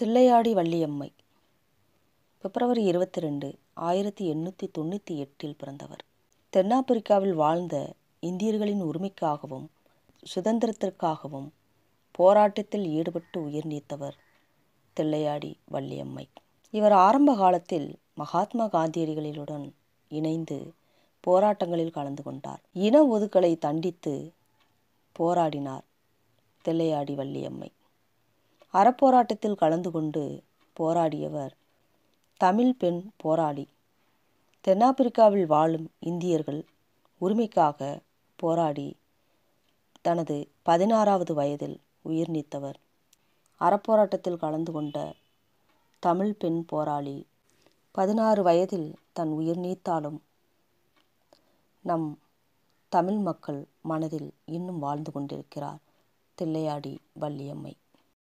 தில்லையாடி வள்ளியம்மை பிப்ரவரி இருபத்தி ரெண்டு ஆயிரத்தி எண்ணூற்றி தொண்ணூற்றி எட்டில் பிறந்தவர் தென்னாப்பிரிக்காவில் வாழ்ந்த இந்தியர்களின் உரிமைக்காகவும் சுதந்திரத்திற்காகவும் போராட்டத்தில் ஈடுபட்டு உயிர் நீத்தவர் தில்லையாடி வள்ளியம்மை இவர் ஆரம்ப காலத்தில் மகாத்மா காந்தியடிகளுடன் இணைந்து போராட்டங்களில் கலந்து கொண்டார் இன ஒதுக்கலை தண்டித்து போராடினார் தில்லையாடி வள்ளியம்மை அறப்போராட்டத்தில் கலந்து கொண்டு போராடியவர் தமிழ் பெண் போராளி தென்னாப்பிரிக்காவில் வாழும் இந்தியர்கள் உரிமைக்காக போராடி தனது பதினாறாவது வயதில் உயிர் நீத்தவர் அறப்போராட்டத்தில் கலந்து கொண்ட தமிழ் பெண் போராளி பதினாறு வயதில் தன் உயிர் நீத்தாலும் நம் தமிழ் மக்கள் மனதில் இன்னும் வாழ்ந்து கொண்டிருக்கிறார் தில்லையாடி வள்ளியம்மை